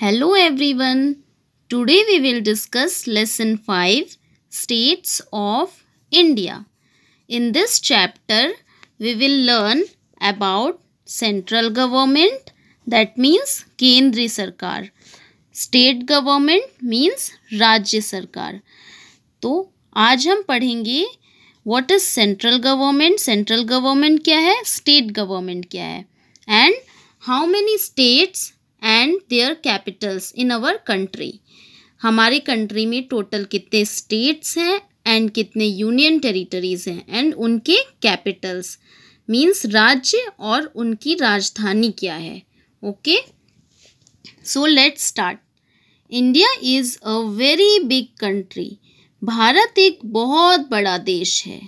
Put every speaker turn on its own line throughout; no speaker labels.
Hello everyone today we will discuss lesson five states of India in this chapter we will learn about central government that means केंद्रीय सरकार state government means राज्य सरकार तो आज हम पढ़ेंगे what is central government central government क्या है स्टेट गवर्नमेंट क्या है and how many states and their capitals in our country हमारे कंट्री में टोटल कितने स्टेट्स हैं एंड कितने यूनियन टेरिटरीज हैं एंड उनके कैपिटल्स मीन्स राज्य और उनकी राजधानी क्या है okay so let start India is a very big country Bharat एक बहुत बड़ा देश है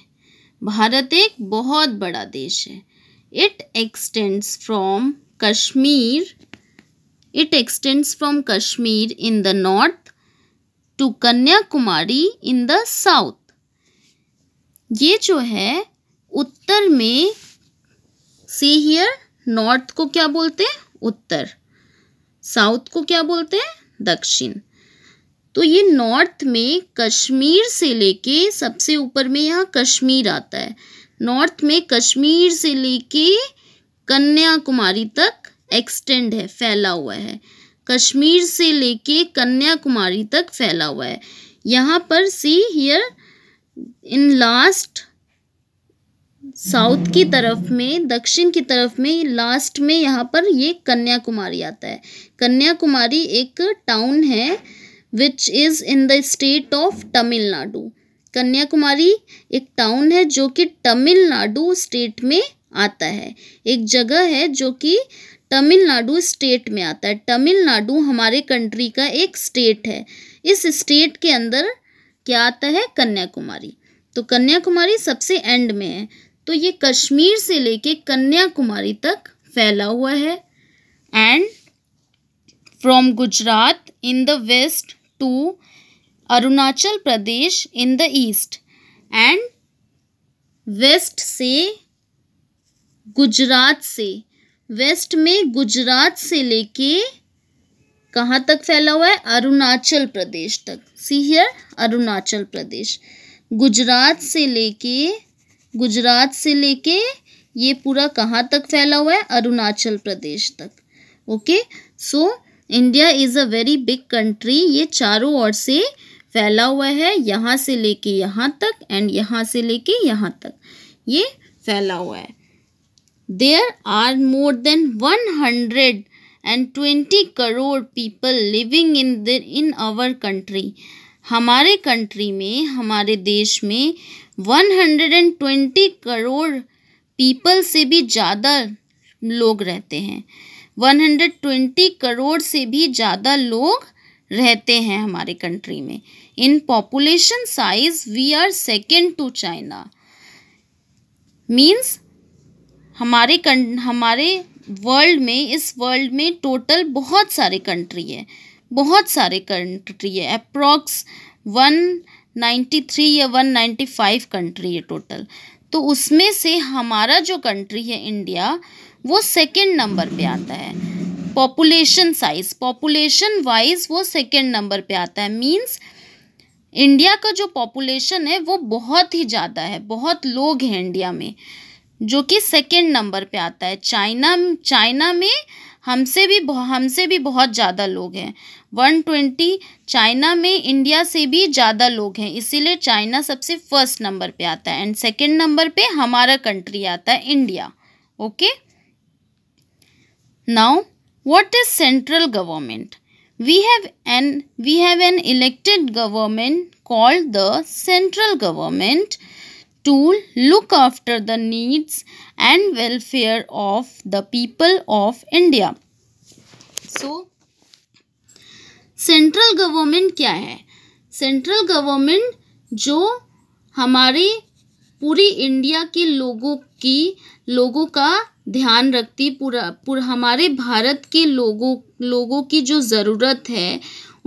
भारत एक बहुत बड़ा देश है it extends from Kashmir it extends from Kashmir in the north to Kanyakumari in the south ये जो है उत्तर में सी हियर नॉर्थ को क्या बोलते हैं उत्तर साउथ को क्या बोलते हैं दक्षिण तो ये नॉर्थ में कश्मीर से लेके सबसे ऊपर में यहाँ कश्मीर आता है नॉर्थ में कश्मीर से लेके कन्याकुमारी तक एक्सटेंड है फैला हुआ है कश्मीर से लेके कन्याकुमारी तक फैला हुआ है यहाँ पर see here in last south की तरफ में दक्षिण की तरफ में लास्ट में यहाँ पर ये कन्याकुमारी आता है कन्याकुमारी एक टाउन है which is in the state of Tamil Nadu Kanyakumari एक टाउन है जो कि तमिलनाडु स्टेट में आता है एक जगह है जो कि तमिलनाडु स्टेट में आता है तमिलनाडु हमारे कंट्री का एक स्टेट है इस स्टेट के अंदर क्या आता है कन्याकुमारी तो कन्याकुमारी सबसे एंड में है तो ये कश्मीर से लेके कन्याकुमारी तक फैला हुआ है and from Gujarat in the west to Arunachal Pradesh in the east and west से गुजरात से वेस्ट में गुजरात से लेके कहाँ तक फैला हुआ है अरुणाचल प्रदेश तक सी हियर अरुणाचल प्रदेश गुजरात से लेके गुजरात से लेके ये पूरा कहाँ तक फैला हुआ है अरुणाचल प्रदेश तक okay so India is a very big country ये चारों ओर से फैला हुआ है यहाँ से लेके यहाँ तक एंड यहाँ से लेके यहाँ तक ये फैला हुआ है There are more than 120 crore people living in the, in our country. हमारे कंट्री में हमारे देश में 120 करोड़ पीपल से भी ज़्यादा लोग रहते हैं 120 करोड़ से भी ज़्यादा लोग रहते हैं हमारे कंट्री में in population size we are second to China means हमारे कं हमारे वर्ल्ड में इस वर्ल्ड में टोटल बहुत सारे कंट्री है बहुत सारे कंट्री है अप्रॉक्स वन नाइन्टी थ्री या वन नाइन्टी फाइव कंट्री है टोटल तो उसमें से हमारा जो कंट्री है इंडिया वो सेकेंड नंबर पे आता है पॉपुलेशन साइज पॉपुलेशन वाइज वो सेकेंड नंबर पे आता है मीन्स इंडिया का जो पॉपुलेशन है वो बहुत ही ज़्यादा है बहुत लोग हैं इंडिया में जो कि सेकेंड नंबर पे आता है चाइना चाइना में हमसे भी हमसे भी बहुत ज़्यादा लोग हैं वन ट्वेंटी चाइना में इंडिया से भी ज़्यादा लोग हैं इसीलिए चाइना सबसे फर्स्ट नंबर पे आता है एंड सेकेंड नंबर पे हमारा कंट्री आता है India okay now what is central government we have an we have an elected government called the central government to look after the needs and welfare of the people of India so central government क्या है central government जो हमारे पूरी India के लोगों की लोगों का ध्यान रखती पूरा पूरा हमारे भारत के लोगों लोगों की जो ज़रूरत है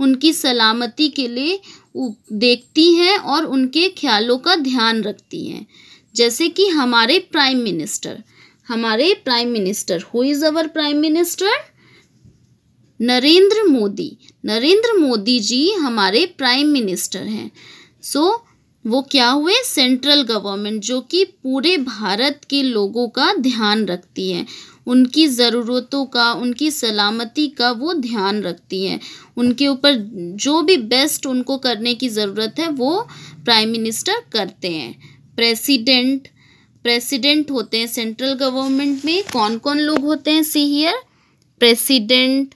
उनकी सलामती के लिए देखती हैं और उनके ख्यालों का ध्यान रखती हैं जैसे कि हमारे प्राइम मिनिस्टर हमारे prime minister who is our prime minister Narendra Modi Narendra Modi ji हमारे प्राइम मिनिस्टर हैं सो so, वो क्या हुए सेंट्रल गवर्नमेंट जो कि पूरे भारत के लोगों का ध्यान रखती है उनकी ज़रूरतों का उनकी सलामती का वो ध्यान रखती हैं उनके ऊपर जो भी बेस्ट उनको करने की ज़रूरत है वो प्राइम मिनिस्टर करते हैं प्रेसिडेंट प्रेसिडेंट होते हैं सेंट्रल गवर्नमेंट में कौन कौन लोग होते हैं see here president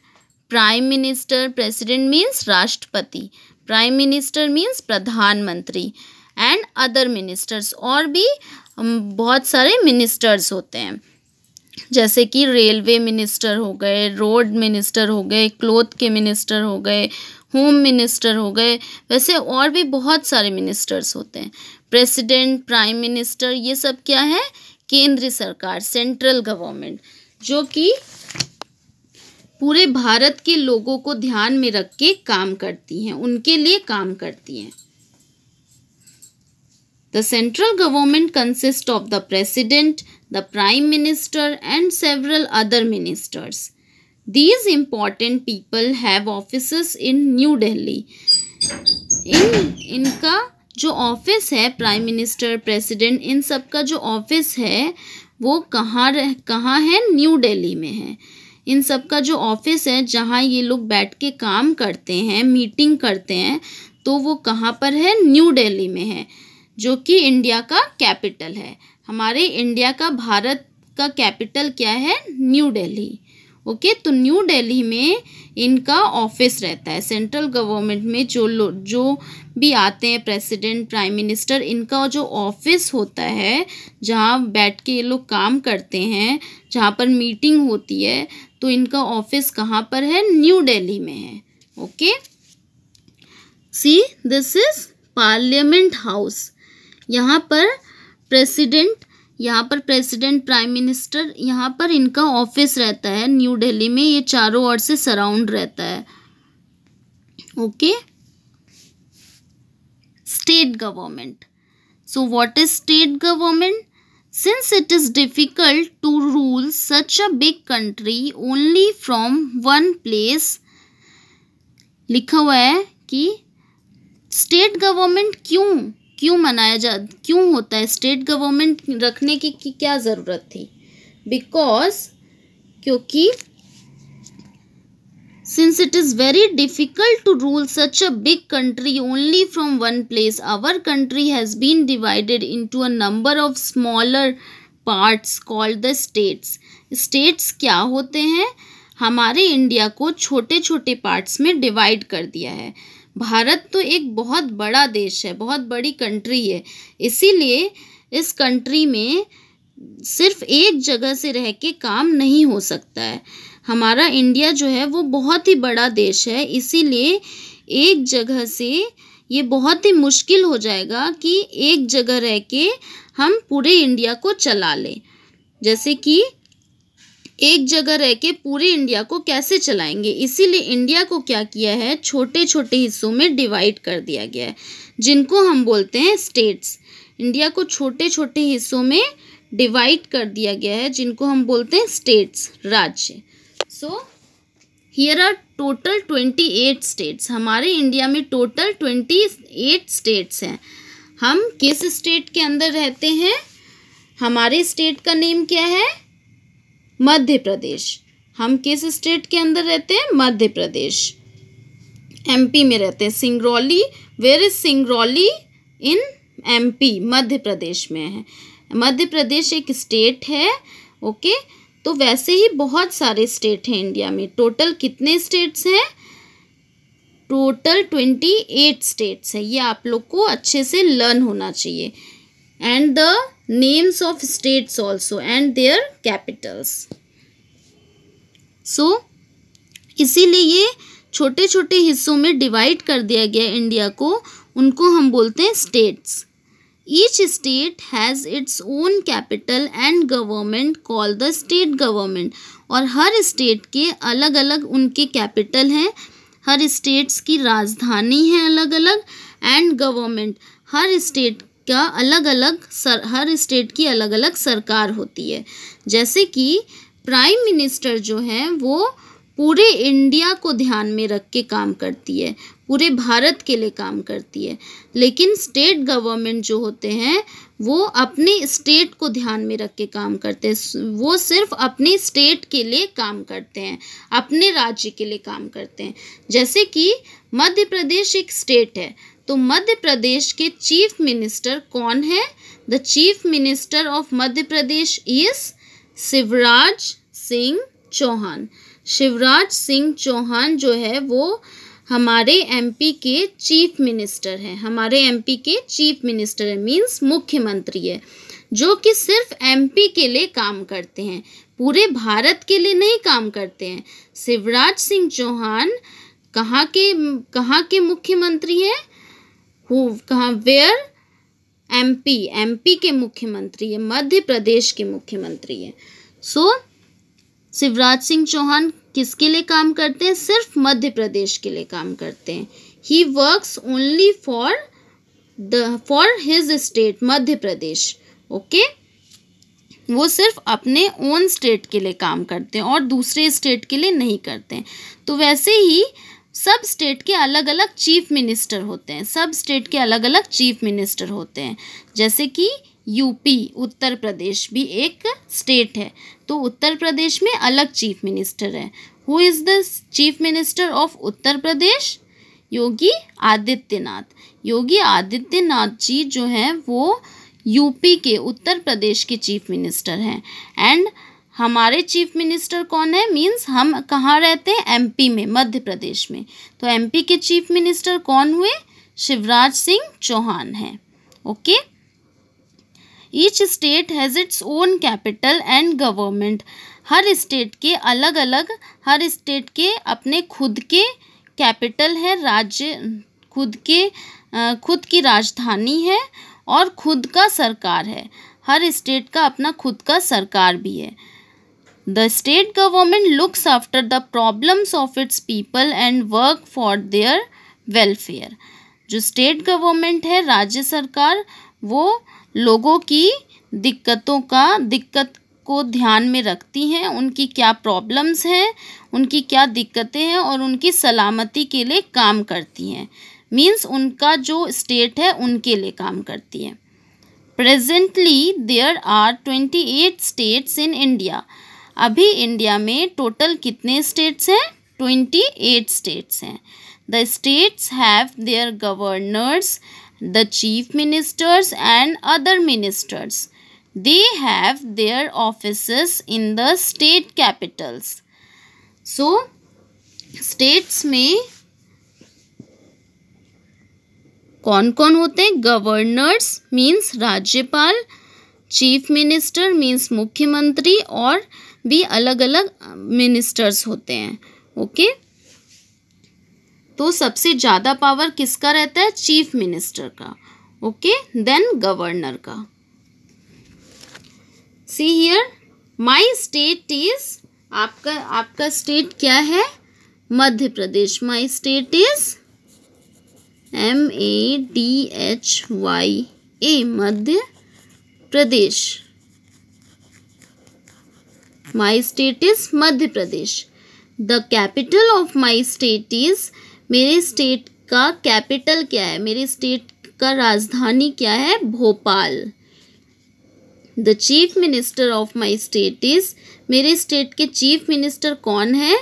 prime minister president means राष्ट्रपति प्राइम मिनिस्टर मीन्स प्रधानमंत्री एंड अदर मिनिस्टर्स और भी बहुत सारे मिनिस्टर्स होते हैं जैसे कि रेलवे मिनिस्टर हो गए रोड मिनिस्टर हो गए क्लोथ के मिनिस्टर हो गए होम मिनिस्टर हो गए वैसे और भी बहुत सारे मिनिस्टर्स होते हैं प्रेसिडेंट प्राइम मिनिस्टर ये सब क्या है केंद्र सरकार सेंट्रल गवर्नमेंट जो कि पूरे भारत के लोगों को ध्यान में रख के काम करती हैं उनके लिए काम करती हैं The central government consists of the president, the prime minister and several other ministers. These important people have offices in New Delhi. इन इनका जो office है prime minister, president इन सब का जो office है वो कहाँ रह कहाँ है न्यू दिल्ली में है इन सब का जो ऑफिस है जहाँ ये लोग बैठ के काम करते हैं मीटिंग करते हैं तो वो कहाँ पर है न्यू दिल्ली में है जो कि इंडिया का कैपिटल है हमारे इंडिया का भारत का कैपिटल क्या है न्यू दिल्ली ओके तो न्यू दिल्ली में इनका ऑफिस रहता है सेंट्रल गवर्नमेंट में जो लोग जो भी आते हैं प्रेसिडेंट प्राइम मिनिस्टर इनका जो ऑफिस होता है जहाँ बैठ के ये लोग काम करते हैं जहाँ पर मीटिंग होती है तो इनका ऑफिस कहाँ पर है न्यू दिल्ली में है okay see this is parliament house यहाँ पर प्रेसिडेंट यहाँ पर प्रेसिडेंट प्राइम मिनिस्टर यहाँ पर इनका ऑफिस रहता है न्यू दिल्ली में ये चारों ओर से सराउंड रहता है okay state government so what is state government since it is difficult to rule such a big country only from one place लिखा हुआ है कि स्टेट गवर्नमेंट क्यों क्यों मनाया जा क्यों होता है स्टेट गवर्नमेंट रखने की, की क्या ज़रूरत थी बिकॉज क्योंकि since it is very difficult to rule such a big country only from one place our country has been divided into a number of smaller parts call the states states क्या होते हैं हमारे India को छोटे छोटे parts में divide कर दिया है भारत तो एक बहुत बड़ा देश है बहुत बड़ी कंट्री है इसीलिए इस कंट्री में सिर्फ एक जगह से रह के काम नहीं हो सकता है हमारा इंडिया जो है वो बहुत ही बड़ा देश है इसीलिए एक जगह से ये बहुत ही मुश्किल हो जाएगा कि एक जगह रह के हम पूरे इंडिया को चला लें जैसे कि एक जगह रह के पूरे इंडिया को कैसे चलाएंगे इसीलिए इंडिया को क्या किया है छोटे छोटे हिस्सों में डिवाइड कर दिया गया है जिनको हम बोलते हैं स्टेट्स इंडिया को छोटे छोटे हिस्सों में डिवाइड कर दिया गया है जिनको हम बोलते हैं स्टेट्स राज्य so here are total twenty eight states हमारे इंडिया में टोटल ट्वेंटी एट स्टेट्स हैं हम किस स्टेट के अंदर रहते हैं हमारे स्टेट का नेम क्या है मध्य प्रदेश हम किस स्टेट के अंदर रहते हैं मध्य प्रदेश एमपी में रहते हैं Singrauli where is Singrauli in MP Madhya Pradesh में है मध्य प्रदेश एक स्टेट है ओके तो वैसे ही बहुत सारे स्टेट हैं इंडिया में टोटल कितने स्टेट्स हैं टोटल ट्वेंटी एट स्टेट्स है ये आप लोग को अच्छे से लर्न होना चाहिए and the names of states also and their capitals so इसीलिए ये छोटे छोटे हिस्सों में डिवाइड कर दिया गया इंडिया को उनको हम बोलते हैं states each state has its own capital and government call the state government और हर स्टेट के अलग अलग उनके कैपिटल हैं हर स्टेट्स की राजधानी है अलग अलग एंड गवर्नमेंट हर स्टेट का अलग अलग सर हर स्टेट की अलग अलग सरकार होती है जैसे कि प्राइम मिनिस्टर जो हैं वो पूरे इंडिया को ध्यान में रख के काम करती है पूरे भारत के लिए काम करती है लेकिन स्टेट गवर्नमेंट जो होते हैं वो अपने स्टेट को ध्यान में रख के काम करते हैं वो सिर्फ अपने स्टेट के लिए काम करते हैं अपने राज्य के लिए काम करते हैं जैसे कि मध्य प्रदेश एक स्टेट है तो मध्य प्रदेश के चीफ मिनिस्टर कौन है the chief minister of Madhya Pradesh is Shivraj Singh Chouhan Shivraj Singh Chouhan जो है वो हमारे एमपी के चीफ मिनिस्टर हैं हमारे एमपी के चीफ मिनिस्टर है मीन्स मुख्यमंत्री है जो कि सिर्फ एमपी के लिए काम करते हैं पूरे भारत के लिए नहीं काम करते हैं शिवराज सिंह चौहान कहाँ के कहाँ के मुख्यमंत्री हैं हु कहाँ वेयर एमपी एमपी के मुख्यमंत्री है मध्य प्रदेश के मुख्यमंत्री है सो so, शिवराज सिंह चौहान किसके लिए काम करते हैं सिर्फ मध्य प्रदेश के लिए काम करते हैं he works only for the for his state Madhya Pradesh okay वो सिर्फ अपने ओन स्टेट के लिए काम करते हैं और दूसरे स्टेट के लिए नहीं करते हैं तो वैसे ही सब स्टेट के अलग अलग चीफ मिनिस्टर होते हैं सब स्टेट के अलग अलग चीफ मिनिस्टर होते हैं जैसे कि यूपी उत्तर प्रदेश भी एक स्टेट है तो उत्तर प्रदेश में अलग चीफ मिनिस्टर है who is the chief minister of Uttar Pradesh Yogi Adityanath Yogi Adityanath ji जो हैं वो यूपी के उत्तर प्रदेश के चीफ मिनिस्टर हैं एंड हमारे चीफ मिनिस्टर कौन है मींस हम कहाँ रहते हैं एमपी में मध्य प्रदेश में तो एमपी के चीफ मिनिस्टर कौन हुए शिवराज सिंह चौहान हैं okay each state has its own capital and government हर स्टेट के अलग अलग हर स्टेट के अपने खुद के कैपिटल है राज्य खुद के खुद की राजधानी है और खुद का सरकार है हर स्टेट का अपना खुद का सरकार भी है the state government looks after the problems of its people and work for their welfare जो स्टेट गवर्नमेंट है राज्य सरकार वो लोगों की दिक्कतों का दिक्कत को ध्यान में रखती हैं उनकी क्या प्रॉब्लम्स हैं उनकी क्या दिक्कतें हैं और उनकी सलामती के लिए काम करती हैं मीन्स उनका जो स्टेट है उनके लिए काम करती है presently there are twenty eight states in India अभी इंडिया में टोटल कितने स्टेट्स हैं ट्वेंटी एट स्टेट्स हैं the states have their governors the chief ministers and other ministers they have their office in the state capitals so states में कौन कौन होते हैं गवर्नर्स मीन्स राज्यपाल चीफ मिनिस्टर मीन्स मुख्यमंत्री और भी अलग अलग मिनिस्टर्स होते हैं ओके तो सबसे ज़्यादा पावर किसका रहता है चीफ मिनिस्टर का ओके देन गवर्नर का see here my state is आपका आपका स्टेट क्या है Madhya Pradesh my state is M A D H Y A Madhya Pradesh my state is Madhya Pradesh the capital of my state is मेरे स्टेट का कैपिटल क्या है मेरे स्टेट का राजधानी क्या है Bhopal the chief minister of my state is मेरे स्टेट के चीफ मिनिस्टर कौन है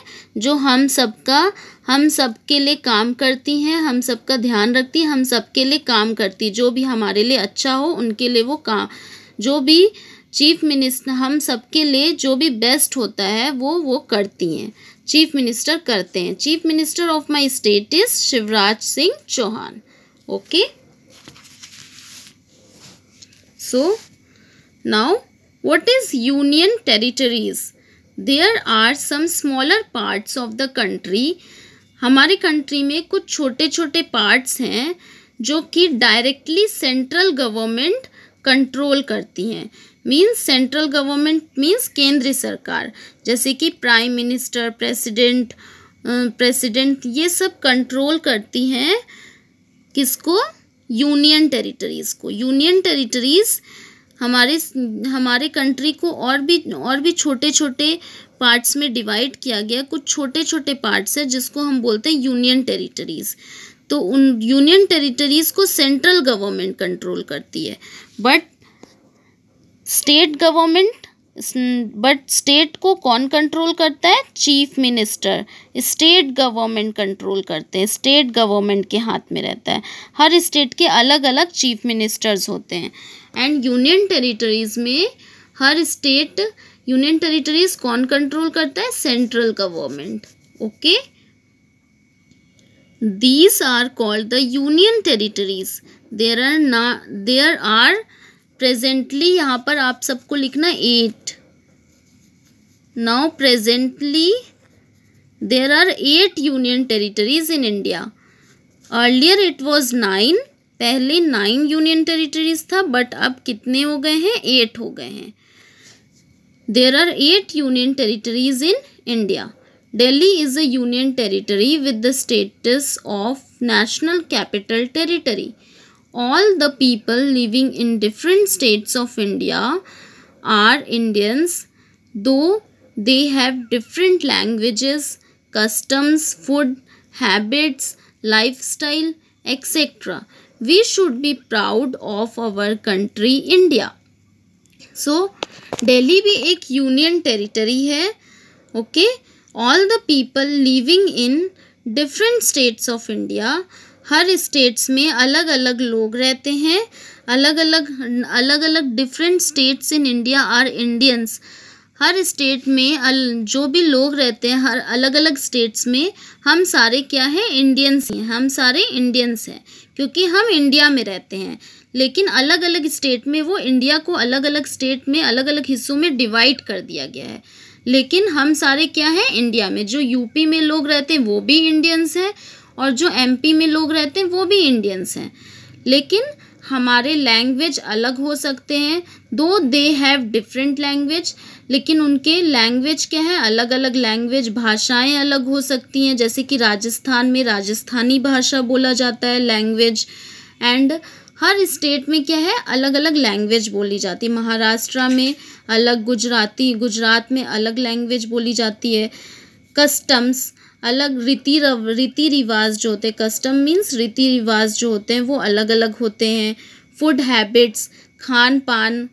जो हम सबका हम सबके लिए काम करती हैं हम सबका ध्यान रखती हैं हम सबके लिए काम करती जो भी हमारे लिए अच्छा हो उनके लिए वो काम जो भी चीफ मिनिस्टर हम सबके लिए जो भी बेस्ट होता है वो वो करती हैं चीफ मिनिस्टर करते हैं chief minister of my state is Shivraj Singh Chouhan okay so now what is union territories there are some smaller parts of the country हमारे कंट्री में कुछ छोटे छोटे पार्ट्स हैं जो कि डायरेक्टली सेंट्रल गवर्नमेंट कंट्रोल करती हैं मींस सेंट्रल गवर्नमेंट मींस केंद्र सरकार जैसे कि प्राइम मिनिस्टर प्रेसिडेंट प्रेसिडेंट ये सब कंट्रोल करती हैं किसको यूनियन टेरिटरीज़ को यूनियन टेरिटरीज़ हमारे हमारे कंट्री को और भी और भी छोटे छोटे पार्ट्स में डिवाइड किया गया कुछ छोटे छोटे पार्ट्स हैं जिसको हम बोलते हैं यूनियन टेरिटरीज़ तो उन यूनियन टेरिटरीज को सेंट्रल गवर्नमेंट कंट्रोल करती है but state government but state को कौन कंट्रोल करता है chief minister state government control करते हैं स्टेट गवर्नमेंट के हाथ में रहता है हर स्टेट के अलग अलग चीफ मिनिस्टर्स होते हैं एंड यूनियन टेरिटरीज में हर स्टेट यूनियन टेरिटरीज कौन कंट्रोल करता है central government okay okay? these are called the union territories there are na there are presently यहाँ पर आप सबको लिखना eight now presently there are eight union territories in India earlier it was nine पहले nine union territories था but अब कितने हो गए हैं एट हो गए हैं there are eight union territories in India Delhi is a union territory with the status of national capital territory. All the people living in different states of India are Indians though they have different languages, customs, food, habits, lifestyle, etc. We should be proud of our country India. So, Delhi भी a union territory okay? All the people living in different states of India हर states में अलग अलग लोग रहते हैं अलग अलग अलग अलग different states in India are Indians हर स्टेट में अल, जो भी लोग रहते हैं हर अलग अलग स्टेट्स में हम सारे क्या हैं इंडियंस हैं हम सारे इंडियंस हैं क्योंकि हम इंडिया में रहते हैं लेकिन अलग अलग स्टेट में वो इंडिया को अलग अलग स्टेट में अलग अलग हिस्सों में डिवाइड कर दिया गया है लेकिन हम सारे क्या हैं इंडिया में जो यूपी में लोग रहते हैं वो भी इंडियंस हैं और जो एमपी में लोग रहते हैं वो भी इंडियंस हैं लेकिन हमारे लैंग्वेज अलग हो सकते हैं दो दे हैव डिफरेंट लैंग्वेज लेकिन उनके लैंग्वेज क्या है अलग अलग लैंग्वेज भाषाएं अलग हो सकती हैं जैसे कि राजस्थान में राजस्थानी भाषा बोला जाता है लैंग्वेज एंड हर स्टेट में क्या है अलग अलग लैंग्वेज बोली जाती है महाराष्ट्र में अलग गुजराती गुजरात में अलग लैंग्वेज बोली जाती है कस्टम्स अलग रीति रीति रिवाज जो होते हैं कस्टम मीन्स रीति रिवाज जो होते हैं वो अलग अलग होते हैं फूड हैबिट्स खान पान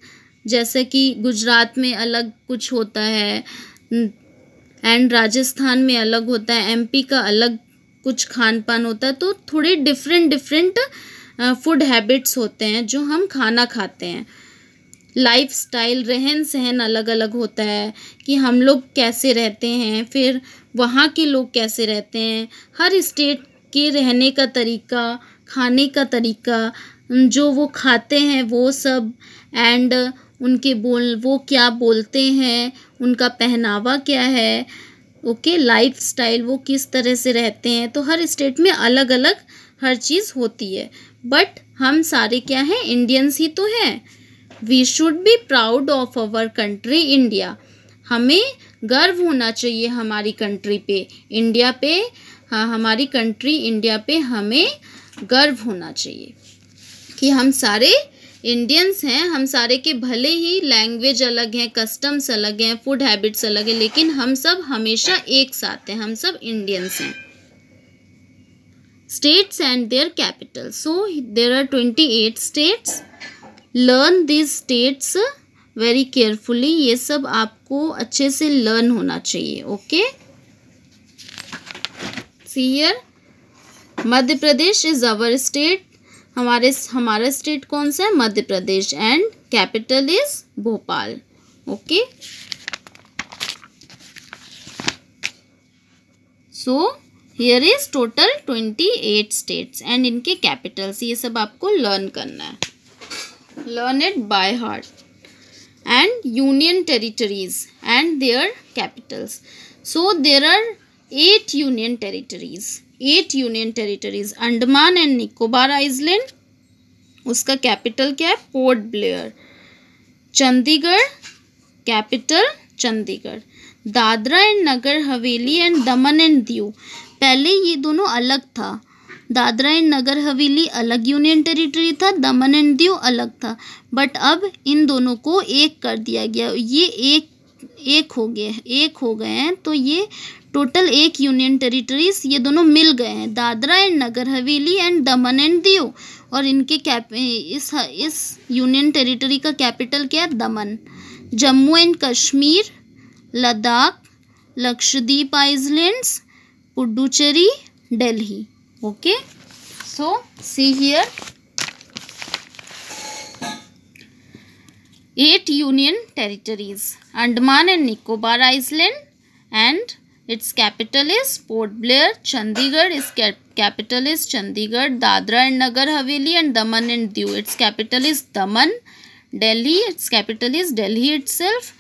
जैसे कि गुजरात में अलग कुछ होता है एंड राजस्थान में अलग होता है एमपी का अलग कुछ खान पान होता है तो थोड़े डिफरेंट डिफरेंट फूड हैबिट्स होते हैं जो हम खाना खाते हैं लाइफ स्टाइल रहन सहन अलग अलग होता है कि हम लोग कैसे रहते हैं फिर वहाँ के लोग कैसे रहते हैं हर स्टेट के रहने का तरीका खाने का तरीका जो वो खाते हैं वो सब एंड उनके बोल वो क्या बोलते हैं उनका पहनावा क्या है ओके लाइफ स्टाइल वो किस तरह से रहते हैं तो हर स्टेट में अलग अलग हर चीज़ होती है बट हम सारे क्या हैं इंडियंस ही तो हैं we should be proud of our country India हमें गर्व होना चाहिए हमारी कंट्री पे इंडिया पे हाँ हमारी कंट्री इंडिया पे हमें गर्व होना चाहिए कि हम सारे इंडियंस हैं हम सारे के भले ही लैंग्वेज अलग हैं कस्टम्स अलग हैं फूड हैबिट्स अलग हैं लेकिन हम सब हमेशा एक साथ हैं हम सब इंडियंस हैं states and their capitals. So there are 28 states. Learn these states very carefully ये सब आपको अच्छे से लर्न होना चाहिए okay see here Madhya Pradesh is our state हमारे हमारा स्टेट कौन सा है Madhya Pradesh and capital is Bhopal okay so here is total twenty eight states and इनके कैपिटल्स ये सब आपको लर्न करना है learn it by heart and union territories and their capitals so there are eight union territories eight union territories Andaman and Nicobar island उसका capital क्या है Port Blair Chandigarh capital Chandigarh Dadra and Nagar Haveli and दमन एंड दीव पहले ये दोनों अलग था दादरा एंड नगर हवेली अलग यूनियन टेरिटरी था दमन एंड दीव अलग था बट अब इन दोनों को एक कर दिया गया ये एक एक हो गए एक हो गए हैं तो ये टोटल एक यूनियन टेरिटरीज ये दोनों मिल गए हैं दादरा एंड नगर हवेली एंड दमन एंड दीव और इनके कैप इस इस यूनियन टेरिटरी का कैपिटल क्या है Daman Jammu and Kashmir Ladakh Lakshadweep islands Puducherry, Delhi. Okay. So, see here. Eight Union territories. Andaman and Nicobar Island and its capital is Port Blair. Chandigarh, is cap capital is Chandigarh. Dadra and Nagar Haveli and Daman and Diu. Its capital is Daman. Delhi, its capital is Delhi itself.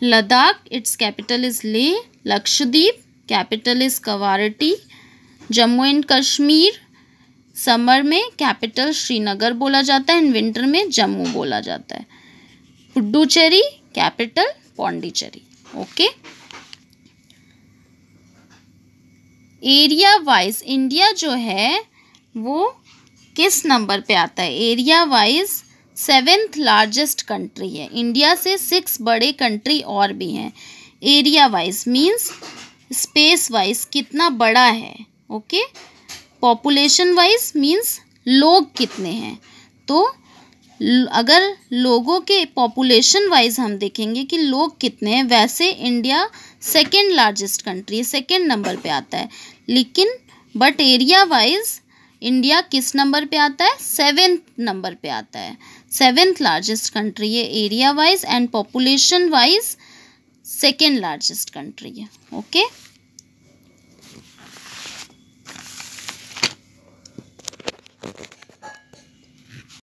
Ladakh, its capital is Leh. Lakshadweep, capital is Kavaratti Jammu and Kashmir summer में capital Srinagar बोला जाता है and winter में जम्मू बोला जाता है Puducherry capital Pondicherry okay area wise India जो है वो किस नंबर पे आता है area wise seventh largest country है इंडिया से सिक्स बड़े कंट्री और भी हैं area wise means space wise कितना बड़ा है ओके पॉपुलेशन वाइज मीन्स लोग कितने हैं तो अगर लोगों के पॉपुलेशन वाइज हम देखेंगे कि लोग कितने हैं वैसे इंडिया सेकेंड लार्जेस्ट कंट्री है सेकेंड नंबर पे आता है लेकिन बट एरिया वाइज इंडिया किस नंबर पे आता है सेवेंथ नंबर पे आता है सेवेंथ लार्जेस्ट कंट्री है area wise and population wise second largest country है ओके okay? Thank you.